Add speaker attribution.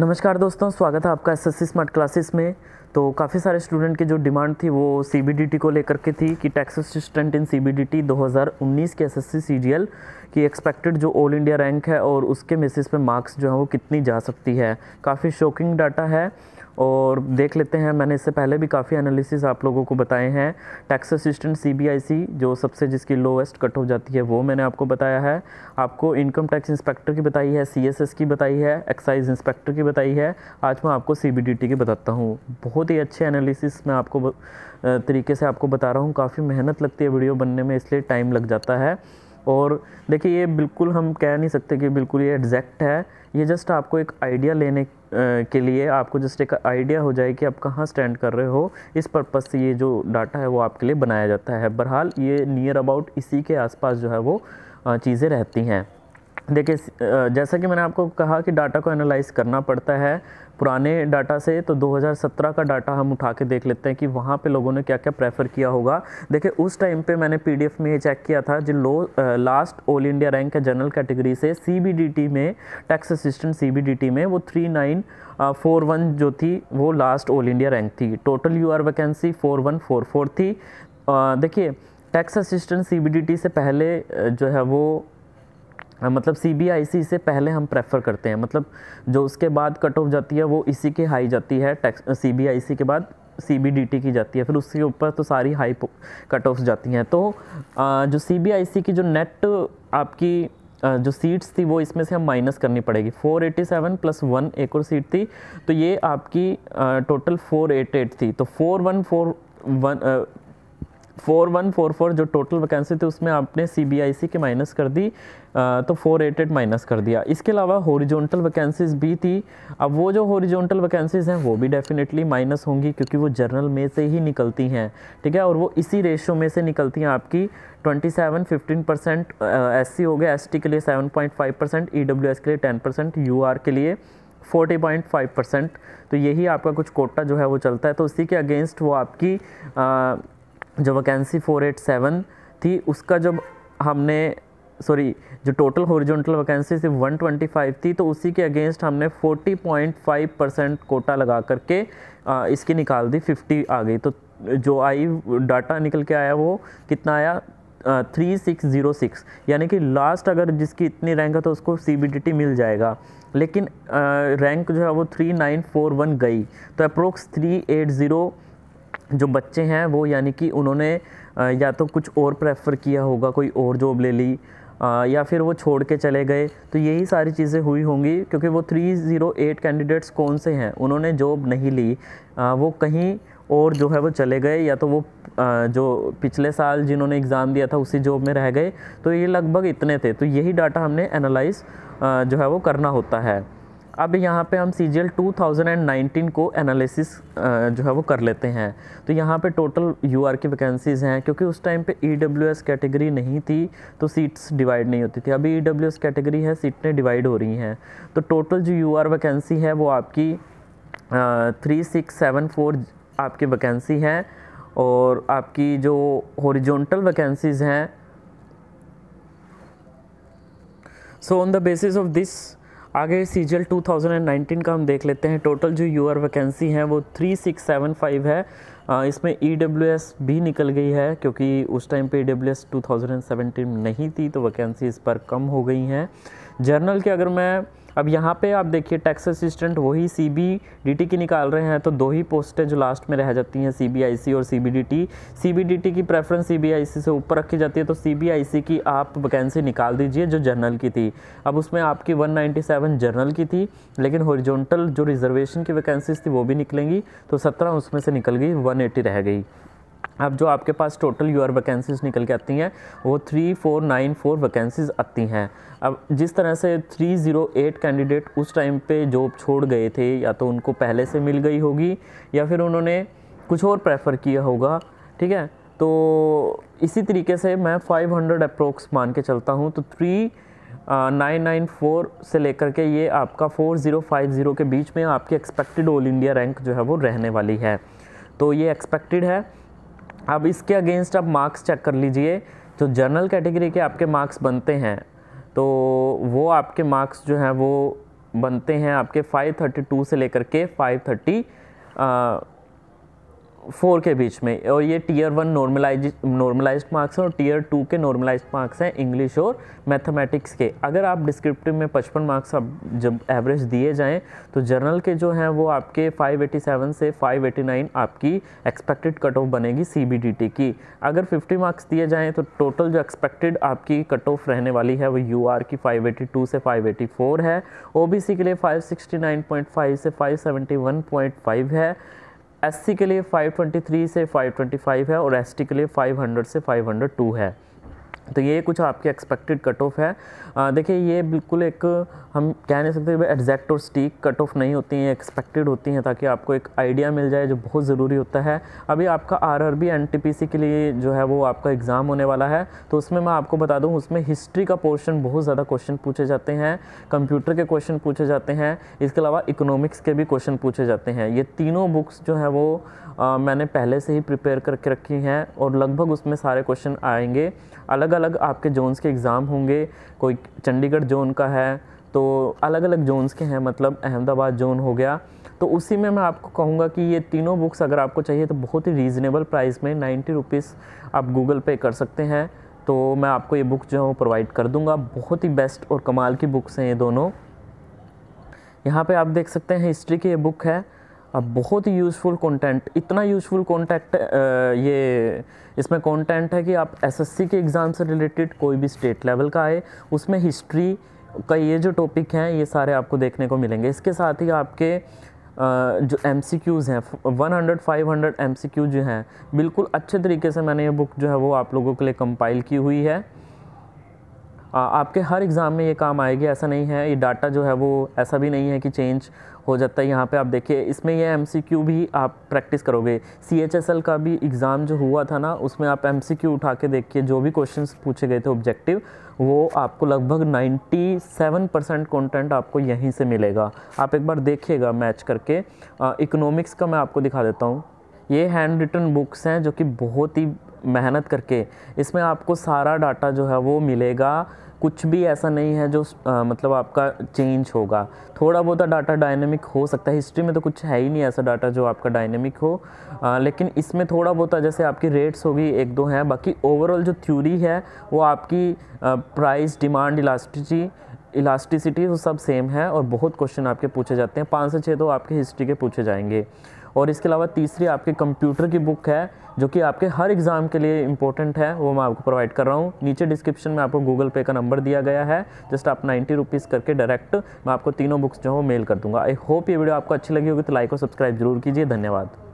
Speaker 1: नमस्कार दोस्तों स्वागत है आपका एस एस स्मार्ट क्लासेस में तो काफ़ी सारे स्टूडेंट की जो डिमांड थी वो सी को लेकर के थी कि टैक्स असिस्टेंट इन सी 2019 के एस एस सी की एक्सपेक्टेड जो ऑल इंडिया रैंक है और उसके बेसिस पे मार्क्स जो है वो कितनी जा सकती है काफ़ी शॉकिंग डाटा है और देख लेते हैं मैंने इससे पहले भी काफ़ी एनालिसिस आप लोगों को बताए हैं टैक्स असिस्टेंट सीबीआईसी जो सबसे जिसकी लोवेस्ट कट हो जाती है वो मैंने आपको बताया है आपको इनकम टैक्स इंस्पेक्टर की बताई है सीएसएस की बताई है एक्साइज इंस्पेक्टर की बताई है आज मैं आपको सी की बताता हूँ बहुत ही अच्छे एनालिसिस मैं आपको तरीके से आपको बता रहा हूँ काफ़ी मेहनत लगती है वीडियो बनने में इसलिए टाइम लग जाता है और देखिए ये बिल्कुल हम कह नहीं सकते कि बिल्कुल ये एग्जैक्ट है ये जस्ट आपको एक आइडिया लेने के लिए आपको जस्ट एक आइडिया हो जाए कि आप कहाँ स्टैंड कर रहे हो इस पर्पज़ से ये जो डाटा है वो आपके लिए बनाया जाता है बहरहाल ये नियर अबाउट इसी के आसपास जो है वो चीज़ें रहती हैं देखिए जैसा कि मैंने आपको कहा कि डाटा को एनालाइज करना पड़ता है पुराने डाटा से तो 2017 का डाटा हम उठा के देख लेते हैं कि वहाँ पे लोगों ने क्या क्या प्रेफर किया होगा देखिए उस टाइम पे मैंने पीडीएफ में ये चेक किया था जिन लो लास्ट ऑल इंडिया रैंक के जनरल कैटेगरी से सीबीडीटी में टैक्स असिस्टेंट सीबीडीटी में वो थ्री नाइन फोर वन जो थी वो लास्ट ऑल इंडिया रैंक थी total U vacancy four one four four थी देखिए टैक्स असिस्टेंट सी से पहले जो है वो हाँ, मतलब सी बी आई सी से पहले हम प्रेफर करते हैं मतलब जो उसके बाद कट ऑफ जाती है वो इसी के हाई जाती है टैक्स सी बी आई सी के बाद सी बी डी टी की जाती है फिर उसके ऊपर तो सारी हाई कट ऑफ जाती हैं तो आ, जो सी बी आई सी की जो नेट आपकी आ, जो सीट्स थी वो इसमें से हम माइनस करनी पड़ेगी four eighty seven plus one एक और सीट थी तो ये आपकी आ, टोटल एट थी तो four four one one four one four four जो टोटल वैकेंसी थी उसमें आपने सी बी आई सी के माइनस कर दी तो फोर एट एट माइनस कर दिया इसके अलावा हॉरिजॉन्टल वैकेंसीज भी थी अब वो जो हॉरिजॉन्टल वैकेंसीज हैं वो भी डेफिनेटली माइनस होंगी क्योंकि वो जर्नल में से ही निकलती हैं ठीक है और वो इसी रेशो में से निकलती हैं आपकी 27 15 परसेंट एस हो गया एस के लिए 7.5 परसेंट ई के लिए 10 परसेंट यू के लिए 40.5 परसेंट तो यही आपका कुछ कोटा जो है वो चलता है तो उसी के अगेंस्ट वो आपकी जो वैकेंसी 487 थी उसका जब हमने सॉरी जो टोटल हॉरिजॉन्टल वैकेंसी ट्वेंटी 125 थी तो उसी के अगेंस्ट हमने 40.5 परसेंट कोटा लगा करके आ, इसकी निकाल दी 50 आ गई तो जो आई डाटा निकल के आया वो कितना आया थ्री सिक्स ज़ीरो सिक्स यानी कि लास्ट अगर जिसकी इतनी रैंक है तो उसको सी मिल जाएगा लेकिन आ, रैंक जो है वो थ्री नाइन फोर वन गई तो अप्रोक्स थ्री एट ज़ीरो जो बच्चे हैं वो यानी कि उन्होंने या तो कुछ और प्रेफर किया होगा कोई और जॉब ले ली या फिर वो छोड़ के चले गए तो यही सारी चीज़ें हुई होंगी क्योंकि वो 308 कैंडिडेट्स कौन से हैं उन्होंने जॉब नहीं ली वो कहीं और जो है वो चले गए या तो वो जो पिछले साल जिन्होंने एग्ज़ाम दिया था उसी जॉब में रह गए तो ये लगभग इतने थे तो यही डाटा हमने एनालाइज जो है वो करना होता है अब यहाँ पे हम C G L two thousand and को एनालिसिस जो है वो कर लेते हैं तो यहाँ पे टोटल यू आर की वैकेंसीज़ हैं क्योंकि उस टाइम पे ई डब्ल्यू एस कैटेगरी नहीं थी तो सीट्स डिवाइड नहीं होती थी अभी ई डब्ल्यू एस कैटेगरी है सीटें डिवाइड हो रही हैं तो टोटल जो यू आर वैकेंसी है वो आपकी थ्री सिक्स सेवन फोर आपकी वैकेंसी है और आपकी जो हॉरिजॉन्टल वैकेंसीज़ हैं so on the basis of this आगे सीजल 2019 का हम देख लेते हैं टोटल जो आर वैकेंसी हैं वो 3675 है इसमें ई e भी निकल गई है क्योंकि उस टाइम पे ई e 2017 नहीं थी तो वैकेंसी इस पर कम हो गई हैं जर्नल के अगर मैं अब यहाँ पे आप देखिए टैक्स असिस्टेंट वही सी बी डी टी की निकाल रहे हैं तो दो ही पोस्टें जो लास्ट में रह जाती हैं सी बी आई सी और C B D T C B D T की preference C B I C से ऊपर रखी जाती है तो सी बी आई सी की आप वैकेंसी निकाल दीजिए जो जनरल की थी अब उसमें आपकी वन नाइन्टी सेवन जनरल की थी लेकिन हॉरिजोनटल जो रिजर्वेशन की वैकेंसीज थी वो भी निकलेंगी तो सत्रह उसमें से निकल गई वन एटी रह गई अब जो आपके पास टोटल यूआर वैकेंसीज निकल के आती हैं वो three four nine four vacancies आती हैं अब जिस तरह से थ्री ज़ीरो एट कैंडिडेट उस टाइम पे जॉब छोड़ गए थे या तो उनको पहले से मिल गई होगी या फिर उन्होंने कुछ और प्रेफर किया होगा ठीक है तो इसी तरीके से मैं फाइव हंड्रेड अप्रोक्स मान के चलता हूँ तो थ्री नाइन नाइन फोर से लेकर के ये आपका फोर ज़ीरो फाइव ज़ीरो के बीच में आपकी एक्सपेक्टेड ऑल इंडिया रैंक जो है वो रहने वाली है तो ये एक्सपेक्टेड है अब इसके अगेंस्ट आप मार्क्स चेक कर लीजिए जो जनरल कैटेगरी के आपके मार्क्स बनते हैं तो वो आपके मार्क्स जो हैं वो बनते हैं आपके 532 से लेकर के 530 आ, फोर के बीच में और ये tier one normalize normalize marks हैं और टीयर टू के नॉर्मलाइज मार्क्स हैं इंग्लिश और मैथमेटिक्स के अगर आप डिस्क्रिप्टिव में पचपन मार्क्स आप जब एवरेज दिए जाएं तो जर्नल के जो हैं वो आपके 587 से 589 आपकी एक्सपेक्टेड कट ऑफ बनेगी सी की अगर फिफ्टी मार्क्स दिए जाएँ तो टोटल जो एक्सपेक्टेड आपकी कट ऑफ रहने वाली है वो यू की फाइव से फाइव है ओ के लिए फाइव से फाइव है एस के लिए 523 से 525 है और एस के लिए 500 से 502 है तो ये कुछ आपके एक्सपेक्टेड कट ऑफ है देखिए ये बिल्कुल एक हम कह नहीं सकते एग्जैक्ट और स्टीक कट ऑफ नहीं होती हैं एक्सपेक्टेड होती हैं ताकि आपको एक आइडिया मिल जाए जो बहुत ज़रूरी होता है अभी आपका R R B N T P C के लिए जो है वो आपका एग्ज़ाम होने वाला है तो उसमें मैं आपको बता दूँ उसमें हिस्ट्री का पोर्शन बहुत ज़्यादा क्वेश्चन पूछे जाते हैं कंप्यूटर के क्वेश्चन पूछे जाते हैं इसके अलावा इकोनॉमिक्स के भी क्वेश्चन पूछे जाते हैं ये तीनों बुक्स जो है वो आ, मैंने पहले से ही प्रिपेयर करके रखी हैं और लगभग उसमें सारे क्वेश्चन आएंगे अलग अलग आपके जोन्स के एग्ज़ाम होंगे कोई चंडीगढ़ जोन का है तो अलग अलग जोन्स के हैं मतलब अहमदाबाद जोन हो गया तो उसी में मैं आपको कहूँगा कि ये तीनों बुक्स अगर आपको चाहिए तो बहुत ही रीज़नेबल प्राइस में नाइन्टी रुपीज़ आप गूगल पे कर सकते हैं तो मैं आपको ये बुक जो है वो प्रोवाइड कर दूँगा बहुत ही बेस्ट और कमाल की बुक्स हैं ये दोनों यहाँ पे आप देख सकते हैं हिस्ट्री की ये बुक है अब बहुत ही यूज़फुल कंटेंट इतना यूज़फुल कॉन्टेंट ये इसमें कंटेंट है कि आप एसएससी के एग्ज़ाम से रिलेटेड कोई भी स्टेट लेवल का आए उसमें हिस्ट्री का ये जो टॉपिक हैं ये सारे आपको देखने को मिलेंगे इसके साथ ही आपके जो एम सी क्यूज़ हैं 100 500 एम सी क्यू जो हैं बिल्कुल अच्छे तरीके से मैंने ये बुक जो है वो आप लोगों के लिए कंपाइल की हुई है आपके हर एग्ज़ाम में ये काम आएगी ऐसा नहीं है ये डाटा जो है वो ऐसा भी नहीं है कि चेंज हो जाता है यहाँ पे आप देखिए इसमें ये एम भी आप प्रैक्टिस करोगे सी का भी एग्ज़ाम जो हुआ था ना उसमें आप एम उठा के देखिए जो भी क्वेश्चन पूछे गए थे ऑब्जेक्टिव वो आपको लगभग 97 परसेंट कॉन्टेंट आपको यहीं से मिलेगा आप एक बार देखिएगा मैच करके इकोनॉमिक्स का मैं आपको दिखा देता हूँ ये हैंड रिटन बुक्स हैं जो कि बहुत ही मेहनत करके इसमें आपको सारा डाटा जो है वो मिलेगा कुछ भी ऐसा नहीं है जो आ, मतलब आपका चेंज होगा थोड़ा बहुत डाटा तो डायनेमिक हो सकता है हिस्ट्री में तो कुछ है ही नहीं ऐसा डाटा जो आपका डायनेमिक हो आ, लेकिन इसमें थोड़ा बहुत तो जैसे आपकी रेट्स होगी एक दो हैं बाकी ओवरऑल जो थ्यूरी है वो आपकी प्राइस डिमांड इलास्टिटी इलास्टिसिटी वो सब सेम है और बहुत क्वेश्चन आपके पूछे जाते हैं पाँच से छः तो आपके हिस्ट्री के पूछे जाएंगे और इसके अलावा तीसरी आपके कंप्यूटर की बुक है जो कि आपके हर एग्ज़ाम के लिए इंपॉर्टेंट है वो मैं आपको प्रोवाइड कर रहा हूँ नीचे डिस्क्रिप्शन में आपको गूगल पे का नंबर दिया गया है जस्ट आप नाइन्टी रुपीज़ करके डायरेक्ट मैं आपको तीनों बुक्स जो है वो मेल कर दूँगा आई होप ये वीडियो आपको अच्छी लगी होगी तो लाइक और सब्सक्राइब जरूर कीजिए धन्यवाद